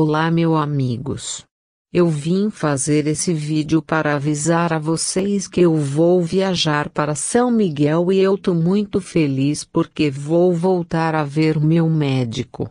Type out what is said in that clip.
Olá meu amigos. Eu vim fazer esse vídeo para avisar a vocês que eu vou viajar para São Miguel e eu tô muito feliz porque vou voltar a ver meu médico.